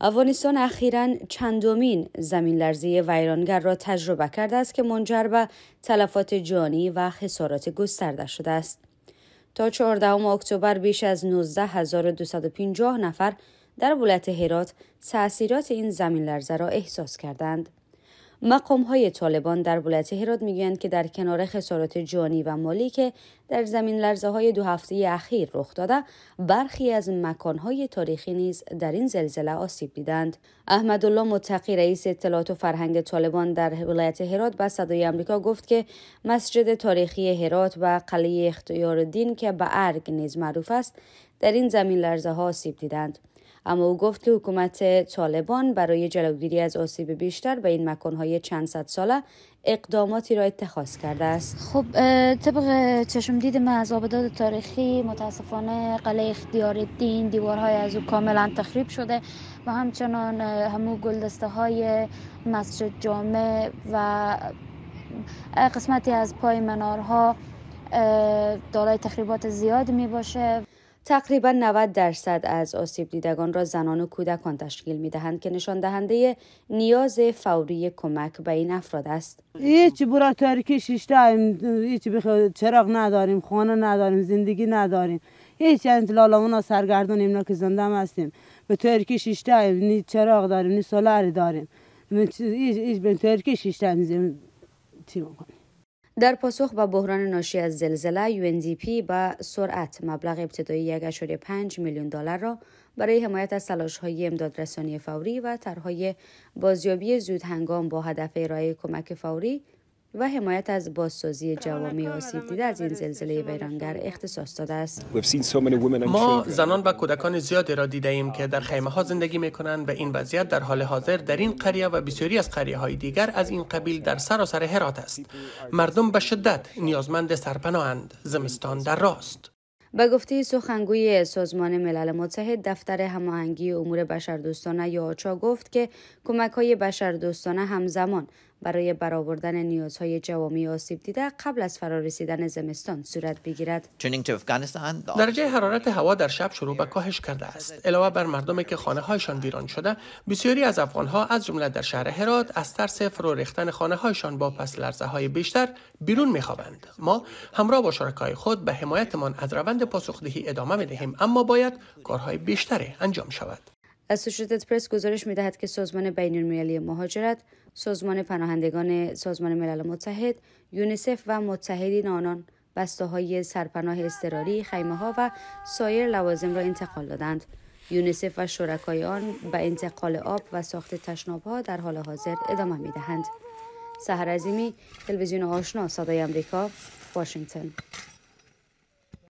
افغانستان اخیرا چندمین زمین لرزه ویرانگر را تجربه کرده است که منجر به تلفات جانی و خسارات گسترده شده است. تا 14 اکتبر بیش از 19250 نفر در ولایت هرات تاثیرات این زمین لرزه را احساس کردند. مقام های طالبان در ولایت هرات میگویند که در کنار خسارات جانی و مالی که در زمین لرزه های دو هفته اخیر رخ داده برخی از مکان های تاریخی نیز در این زلزله آسیب دیدند احمدالله متقی رئیس اطلاعات و فرهنگ طالبان در ولایت هرات به صدای آمریکا گفت که مسجد تاریخی هرات و قلعه اختیار دین که به ارگ نیز معروف است در این زمین لرزه ها آسیب دیدند اما او گفت که حکومت طالبان برای جلوگیری از آسیب بیشتر به این مکانهای چند صد ساله اقداماتی را اتخاذ کرده است خب طبق چشم دید من از آبداد تاریخی متاسفانه قلعه اختیار دین دیوارهای از او کاملا تخریب شده و همچنان همو گلدسته های مسجد جامع و قسمتی از پای منارها دارای تخریبات زیاد می باشه تقریبا 90 درصد از آسیب دیدگان را زنان و کودکان تشکیل می دهند که نشان دهنده نیاز فوری کمک به این افراد است. هیچ برا تاریکی ایم، هیچ چراغ نداریم، خانه نداریم، زندگی نداریم. هیچ انتلالا اونا سرگردانیم نه که زنده هستیم. به ترکی ایم، نی چراغ داریم، نی سولاری داریم. هیچ به ترکی ایم، چی بکنیم. در پاسخ به بحران ناشی از زلزله UNDP با سرعت مبلغ ابتدایی 1.5 میلیون دلار را برای حمایت از سلاش های امدادرسانی فوری و طرحهای بازیابی زود هنگام با هدف ارائه کمک فوری و حمایت از بازسازی جوامع آسیب دیده از این زلزله ویرانگر اختصاص داده است ما زنان و کودکان زیادی را دیده ایم که در خیمه ها زندگی می کنند و این وضعیت در حال حاضر در این قریه و بسیاری از قریه های دیگر از این قبیل در سراسر هرات است مردم به شدت نیازمند سرپناهند زمستان در راست به گفته سخنگوی سازمان ملل متحد دفتر هماهنگی امور بشردوستانه یا آچا گفت که کمک های بشردوستانه همزمان برای برآوردن نیازهای جوامی آسیب دیده قبل از فرارسیدن زمستان صورت بگیرد درجه حرارت هوا در شب شروع به کاهش کرده است علاوه بر مردمی که خانه هایشان ویران شده بسیاری از افغان ها از جمله در شهر هرات از ترس فرو ریختن خانه هایشان با پس لرزه های بیشتر بیرون میخوابند ما همراه با شرکای خود به حمایتمان از روند پاسخدهی ادامه می دهیم اما باید کارهای بیشتری انجام شود اسوشیتد پرس گزارش میدهد که سازمان المللی مهاجرت سازمان پناهندگان سازمان ملل متحد یونیسف و متحدین آنان بسته های سرپناه اضطراری خیمه ها و سایر لوازم را انتقال دادند یونیسف و شرکای آن به انتقال آب و ساخت تشناب ها در حال حاضر ادامه می دهند. سهر عظیمی تلویزیون آشنا صدای آمریکا واشنگتن